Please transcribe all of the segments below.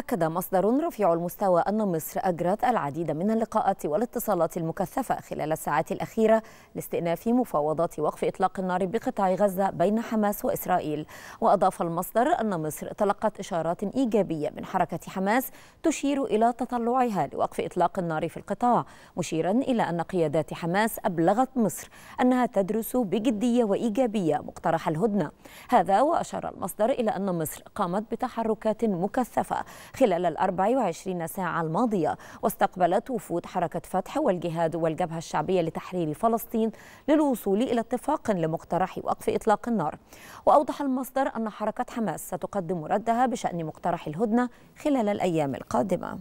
أكد مصدر رفيع المستوى أن مصر أجرت العديد من اللقاءات والاتصالات المكثفة خلال الساعات الأخيرة لاستئناف مفاوضات وقف إطلاق النار بقطاع غزة بين حماس وإسرائيل وأضاف المصدر أن مصر تلقت إشارات إيجابية من حركة حماس تشير إلى تطلعها لوقف إطلاق النار في القطاع مشيرا إلى أن قيادات حماس أبلغت مصر أنها تدرس بجدية وإيجابية مقترح الهدنة هذا وأشار المصدر إلى أن مصر قامت بتحركات مكثفة خلال ال 24 ساعة الماضية واستقبلت وفود حركة فتح والجهاد والجبهة الشعبية لتحرير فلسطين للوصول إلى اتفاق لمقترح وقف إطلاق النار وأوضح المصدر أن حركة حماس ستقدم ردها بشأن مقترح الهدنة خلال الأيام القادمة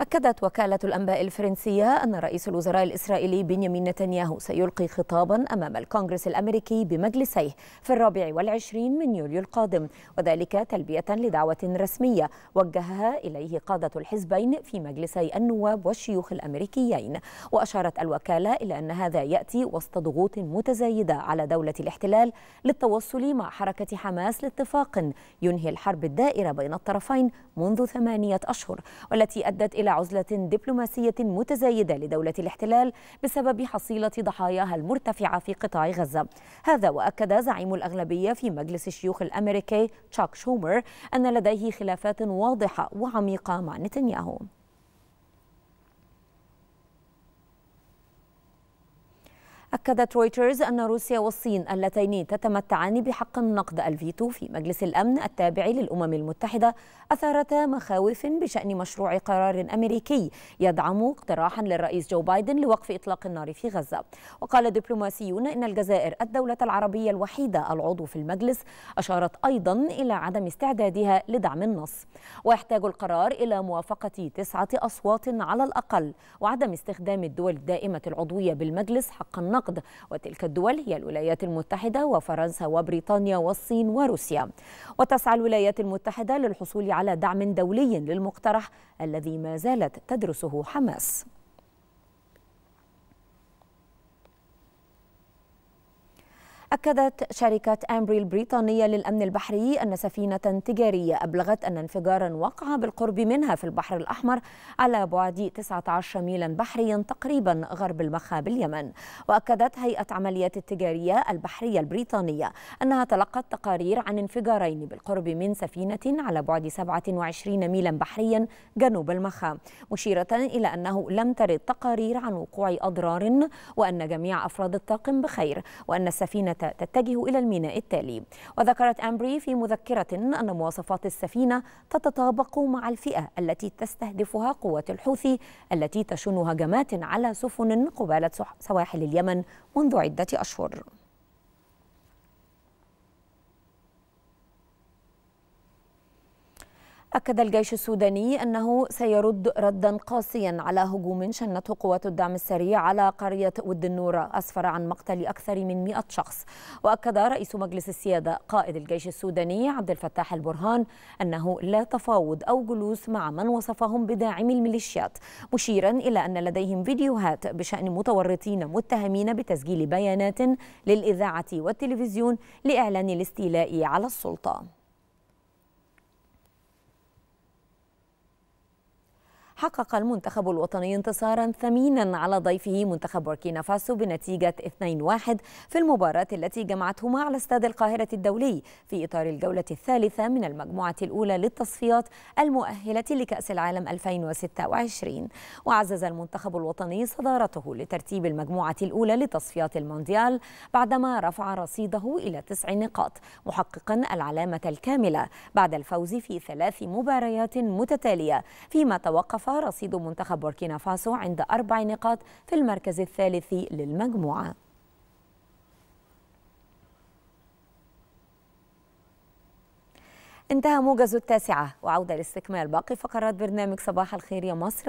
أكدت وكالة الأنباء الفرنسية أن رئيس الوزراء الإسرائيلي بنيامين نتنياهو سيلقي خطابا أمام الكونغرس الأمريكي بمجلسيه في الرابع والعشرين من يوليو القادم وذلك تلبية لدعوة رسمية وجهها إليه قادة الحزبين في مجلسي النواب والشيوخ الأمريكيين وأشارت الوكالة إلى أن هذا يأتي وسط ضغوط متزايدة على دولة الاحتلال للتوصل مع حركة حماس لاتفاق ينهي الحرب الدائرة بين الطرفين منذ ثمانية أشهر والتي أدت إلى إلى عزلة دبلوماسية متزايدة لدولة الاحتلال بسبب حصيلة ضحاياها المرتفعة في قطاع غزة هذا وأكد زعيم الأغلبية في مجلس الشيوخ الأمريكي تشاك شومر أن لديه خلافات واضحة وعميقة مع نتنياهو أكدت رويترز أن روسيا والصين اللتين تتمتعان بحق النقد الفيتو في مجلس الأمن التابع للأمم المتحدة أثارتا مخاوف بشأن مشروع قرار أمريكي يدعم اقتراحا للرئيس جو بايدن لوقف إطلاق النار في غزة وقال دبلوماسيون إن الجزائر الدولة العربية الوحيدة العضو في المجلس أشارت أيضا إلى عدم استعدادها لدعم النص ويحتاج القرار إلى موافقة تسعة أصوات على الأقل وعدم استخدام الدول الدائمة العضوية بالمجلس حق النقد النقد وتلك الدول هي الولايات المتحدة وفرنسا وبريطانيا والصين وروسيا وتسعى الولايات المتحدة للحصول على دعم دولي للمقترح الذي ما زالت تدرسه حماس أكدت شركة أمبري البريطانية للأمن البحري أن سفينة تجارية أبلغت أن انفجارا وقع بالقرب منها في البحر الأحمر على بعد 19 ميلا بحريا تقريبا غرب المخا باليمن وأكدت هيئة عمليات التجارية البحرية البريطانية أنها تلقت تقارير عن انفجارين بالقرب من سفينة على بعد 27 ميلا بحريا جنوب المخا مشيرة إلى أنه لم ترد تقارير عن وقوع أضرار وأن جميع أفراد الطاقم بخير وأن السفينة تتجه إلى الميناء التالي وذكرت أمبري في مذكرة أن مواصفات السفينة تتطابق مع الفئة التي تستهدفها قوة الحوثي التي تشن هجمات على سفن قبالة سواحل اليمن منذ عدة أشهر أكد الجيش السوداني أنه سيرد ردا قاسيا على هجوم شنته قوات الدعم السريع على قرية ود النورة أسفر عن مقتل أكثر من 100 شخص وأكد رئيس مجلس السيادة قائد الجيش السوداني عبد الفتاح البرهان أنه لا تفاوض أو جلوس مع من وصفهم بداعمي الميليشيات مشيرا إلى أن لديهم فيديوهات بشأن متورطين متهمين بتسجيل بيانات للإذاعة والتلفزيون لإعلان الاستيلاء على السلطة حقق المنتخب الوطني انتصارا ثمينا على ضيفه منتخب بوركينا فاسو بنتيجة 2-1 في المباراة التي جمعتهما على استاد القاهرة الدولي في إطار الجولة الثالثة من المجموعة الأولى للتصفيات المؤهلة لكأس العالم 2026 وعزز المنتخب الوطني صدارته لترتيب المجموعة الأولى لتصفيات المونديال بعدما رفع رصيده إلى تسع نقاط محققا العلامة الكاملة بعد الفوز في ثلاث مباريات متتالية فيما توقف رصيد منتخب بوركينا فاسو عند أربع نقاط في المركز الثالث للمجموعة انتهى موجز التاسعة وعودة لاستكمال باقي فقرات برنامج صباح الخير يا مصر